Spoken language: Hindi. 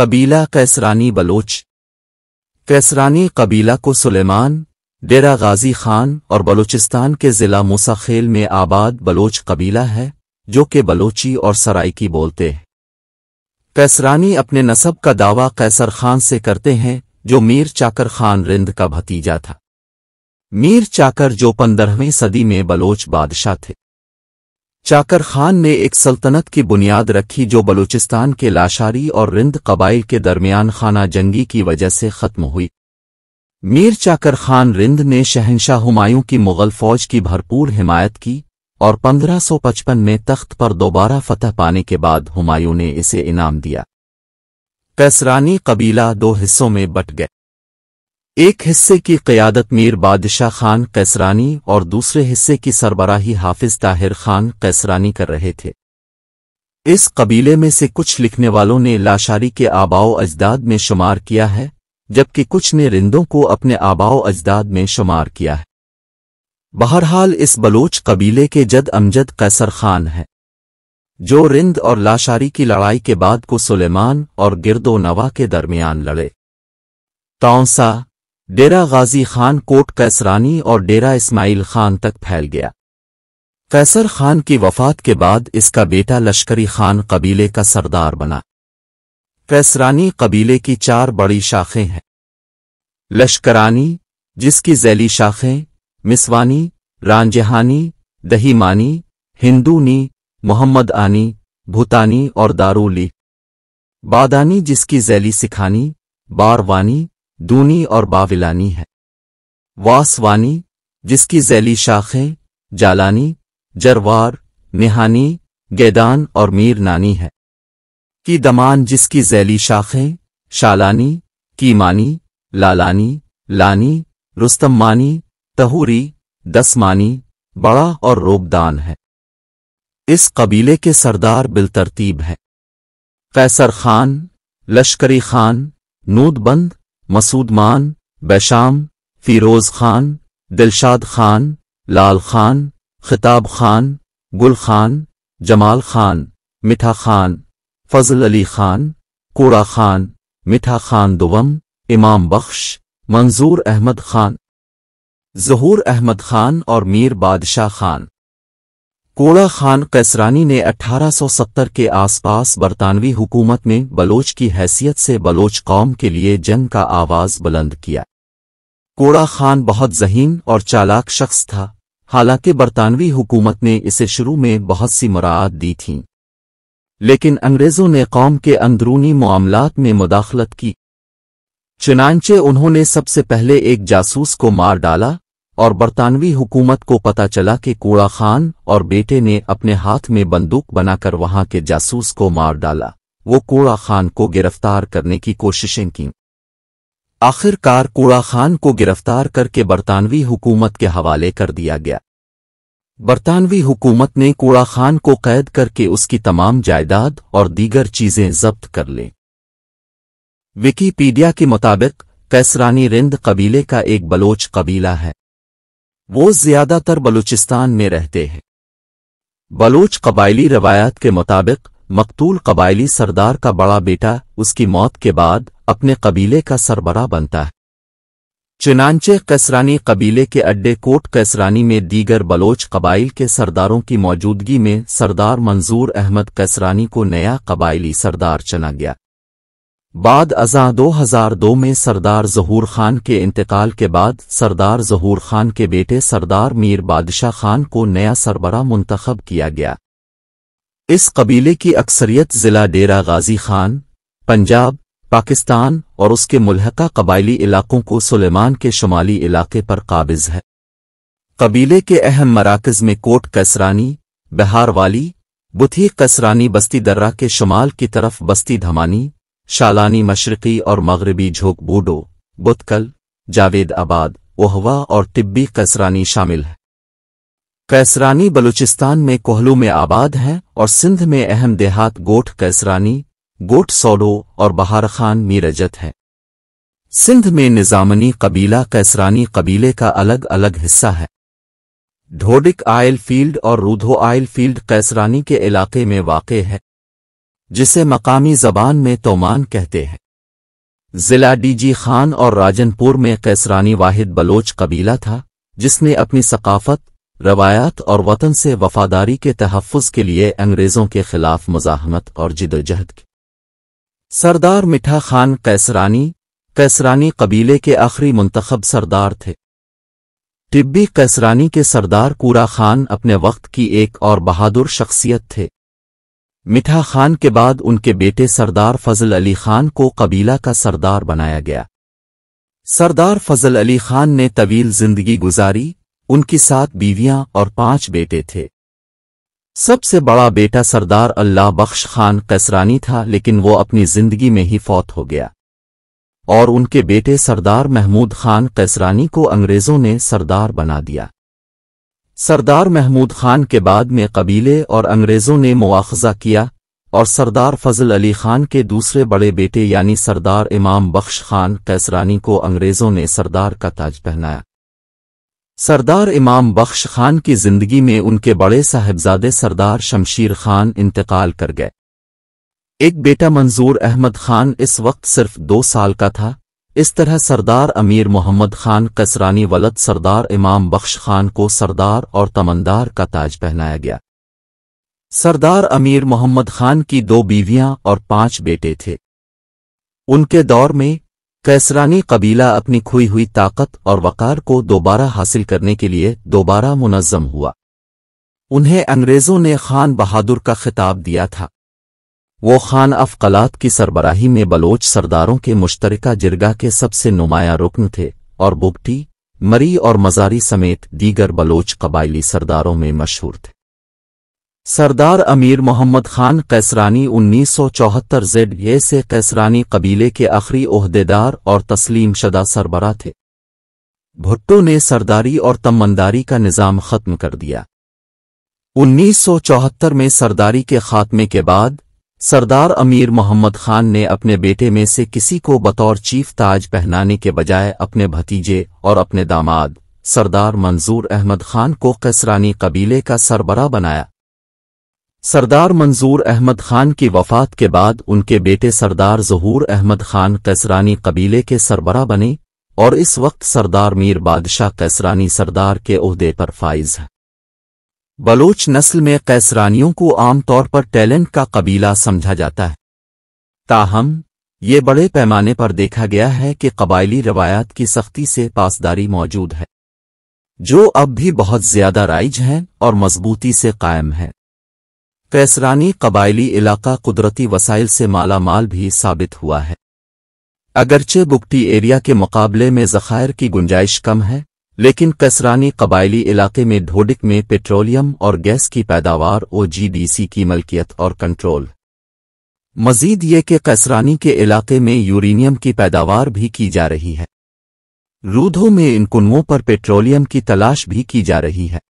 कबीला कैसरानी बलोच कैसरानी कबीला को सुलेमान डेरा गाजी खान और बलूचिस्तान के ज़िला मुसाखेल में आबाद बलोच कबीला है जो कि बलोची और सराइकी बोलते हैं कैसरानी अपने नसब का दावा कैसर खान से करते हैं जो मीर चाकर खान रिंद का भतीजा था मीर चाकर जो पंद्रहवीं सदी में बलोच बादशाह थे चाकर खान ने एक सल्तनत की बुनियाद रखी जो बलूचिस्तान के लाशारी और रिंद कबाइल के दरमियान खाना जंगी की वजह से खत्म हुई मीर चाकर खान रिंद ने शहनशाह हुमायूं की मुगल फौज की भरपूर हिमायत की और 1555 में तख्त पर दोबारा फतह पाने के बाद हुमायूं ने इसे इनाम दिया कैसरानी कबीला दो हिस्सों में बट गए एक हिस्से की क़यादत मीर बादशाह खान कैसरानी और दूसरे हिस्से की सरबराही हाफिज ताहिर खान कैसरानी कर रहे थे इस कबीले में से कुछ लिखने वालों ने लाशारी के आबाओ अजदाद में शुमार किया है जबकि कुछ ने रिंदों को अपने आबाओ अजदाद में शुमार किया है बहरहाल इस बलोच कबीले के जद अमजद कैसर खान है जो रिंद और लाशारी की लड़ाई के बाद को सुलेमान और गिरदो नवा के दरमियान लड़े तौसा डेरा गाजी खान कोट कैसरानी और डेरा इस्माइल खान तक फैल गया कैसर खान की वफात के बाद इसका बेटा लश्करी खान कबीले का सरदार बना कैसरानी कबीले की चार बड़ी शाखें हैं लश्करानी जिसकी जैली शाखें मिसवानी रानजहानी दहीमानी हिंदूनी मोहम्मद आनी भूतानी और दारूली बादानी जिसकी जैली सिखानी बारवानी दूनी और बाविलानी है वासवानी जिसकी जैली शाखें जालानी जरवार निहानी गैदान और मीर नानी है की दमान जिसकी जैली शाखें शालानी कीमानी लालानी लानी रुस्तमानी तहूरी दसमानी बड़ा और रोबदान है इस कबीले के सरदार बिलतरतीब है कैसर खान लश्करी खान नूदबंद मसूद मान बैशाम फिरोज खान दिलशाद खान लाल खान खिताब खान गुल खान जमाल खान मिठा खान फजल अली खान कोड़ा खान मिठा खान दुवम इमाम बख्श मंजूर अहमद खान जहूर अहमद खान और मीर बादशाह खान कोड़ा खान कैसरानी ने 1870 के आसपास बरतानवी हुकूमत में बलोच की हैसियत से बलोच कौम के लिए जंग का आवाज़ बुलंद किया कोड़ा खान बहुत जहीन और चालाक शख्स था हालांकि बरतानवी हुकूमत ने इसे शुरू में बहुत सी मुराद दी थीं लेकिन अंग्रेज़ों ने कौम के अंदरूनी मामलात में मुदाखलत की चुनानचे उन्होंने सबसे पहले एक जासूस को मार डाला और बरतानवी हुकूमत को पता चला कि कूड़ा खान और बेटे ने अपने हाथ में बंदूक बनाकर वहां के जासूस को मार डाला वो कूड़ा खान को गिरफ्तार करने की कोशिशें कीं आखिरकार कूड़ा खान को गिरफ्तार करके बरतानवी हुकूमत के हवाले कर दिया गया बरतानवी हुकूमत ने कूड़ा खान को कैद करके उसकी तमाम जायदाद और दीगर चीजें जब्त कर लें विकीपीडिया के मुताबिक कैसरानी रिंद कबीले का एक बलोच कबीला है वो ज्यादातर बलूचिस्तान में रहते हैं बलोच कबायली रवायत के मुताबिक मकतूल कबायली सरदार का बड़ा बेटा उसकी मौत के बाद अपने कबीले का सरबरा बनता है चुनानचे कैसरानी कबीले के अड्डे कोट कैसरानी में दीगर बलोच कबाइल के सरदारों की मौजूदगी में सरदार मंजूर अहमद कैसरानी को नया कबायली सरदार चना गया बाद अजा 2002 में सरदार जहूर खान के इंतकाल के बाद सरदार जहूर खान के बेटे सरदार मीर बादशाह खान को नया सरबरा मुंतखब किया गया इस कबीले की अक्सरियत ज़िला डेरा गाजी खान पंजाब पाकिस्तान और उसके मुलहका कबायली इलाकों को सुलेमान के शुमाली इलाके पर काबिज है कबीले के अहम मराकज़ में कोट कसरानी बहार वाली बुथी कसरानी बस्ती दर्रा के शुमाल की तरफ बस्ती धमानी शालानी मशरकी और मगरबी झोंक बूडो बुतकल जावेद आबाद ओहवा और तिब्बी कैसरानी शामिल है कैसरानी बलूचिस्तान में कोहलू में आबाद हैं और सिंध में अहम देहात गोठ कैसरानी गोठ सोडो और बहार खान मीरजत है सिंध में निजामनी कबीला कैसरानी कबीले का अलग अलग हिस्सा है ढोडिक आयल फील्ड और रूधो आयल फील्ड कैसरानी के इलाके में वाक़ है जिसे मकामी जबान में तोमान कहते हैं जिला डीजी खान और राजनपुर में कैसरानी वाहिद बलोच कबीला था जिसने अपनी सकाफत रवायात और वतन से वफादारी के तहफ़ के लिए अंग्रेज़ों के खिलाफ मुजाहमत और जिदोजहद की सरदार मिठा खान कैसरानी कैसरानी कबीले के आखिरी मंतखब सरदार थे टिब्बी कैसरानी के सरदार कूरा खान अपने वक्त की एक और बहादुर शख्सियत थे मिठा खान के बाद उनके बेटे सरदार फजल अली खान को कबीला का सरदार बनाया गया सरदार फजल अली खान ने तवील जिंदगी गुजारी उनकी सात बीवियां और पांच बेटे थे सबसे बड़ा बेटा सरदार अल्लाह बख्श खान कैसरानी था लेकिन वो अपनी जिंदगी में ही फौत हो गया और उनके बेटे सरदार महमूद खान कैसरानी को अंग्रेज़ों ने सरदार बना दिया सरदार महमूद खान के बाद में कबीले और अंग्रेज़ों ने मुआज़ा किया और सरदार फजल अली खान के दूसरे बड़े बेटे यानी सरदार इमाम बख्श खान कैसरानी को अंग्रेज़ों ने सरदार का ताज पहनाया सरदार इमाम बख्श खान की जिंदगी में उनके बड़े साहेबजादे सरदार शमशीर खान इंतकाल कर गए एक बेटा मंजूर अहमद खान इस वक्त सिर्फ दो साल का था इस तरह सरदार अमीर मोहम्मद खान कसरानी वलद सरदार इमाम बख्श खान को सरदार और तमंदार का ताज पहनाया गया सरदार अमीर मोहम्मद खान की दो बीवियां और पांच बेटे थे उनके दौर में कैसरानी कबीला अपनी खोई हुई ताकत और वकार को दोबारा हासिल करने के लिए दोबारा मुनज़म हुआ उन्हें अंग्रेज़ों ने खान बहादुर का खिताब दिया था वो खान अफकलात की सरबराही में बलोच सरदारों के मुश्तरका जिरगा के सबसे नुमाया रुकन थे और बुगटी मरी और मजारी समेत दीगर बलोच कबायली सरदारों में मशहूर थे सरदार अमीर मोहम्मद खान कैसरानी 1974 जेड ये से कैसरानी कबीले के आखिरी अहदेदार और तस्लीम शदा सरबरा थे भुट्टो ने सरदारी और तमंदारी का निज़ाम खत्म कर दिया 1974 में सरदारी के खात्मे के बाद सरदार अमीर मोहम्मद खान ने अपने बेटे में से किसी को बतौर चीफ ताज पहनाने के बजाय अपने भतीजे और अपने दामाद सरदार मंजूर अहमद खान को कसरानी कबीले का सरबरा बनाया सरदार मंजूर अहमद खान की वफात के बाद उनके बेटे सरदार जहूर अहमद खान कसरानी कबीले के सरबरा बने और इस वक्त सरदार मीर बादशाह कैसरानी सरदार के अहदे पर फाइज है बलोच नस्ल में कैसरानियों को आमतौर पर टैलेंट का कबीला समझा जाता है ताहम ये बड़े पैमाने पर देखा गया है कि कबायली रवायात की सख्ती से पासदारी मौजूद है जो अब भी बहुत ज्यादा राइज है और मजबूती से कायम है कैसरानी कबायली इलाका कुदरती वसाइल से मालामाल भी साबित हुआ है अगरचे बुकटी एरिया के मुकाबले में जखायर की गुंजाइश कम है लेकिन कसरानी कबायली इलाके में ढोडिक में पेट्रोलियम और गैस की पैदावार सी की मलकियत और कंट्रोल मजीद ये कि कसरानी के इलाके में यूरेनियम की पैदावार भी की जा रही है रूधों में इन कुनुओं पर पेट्रोलियम की तलाश भी की जा रही है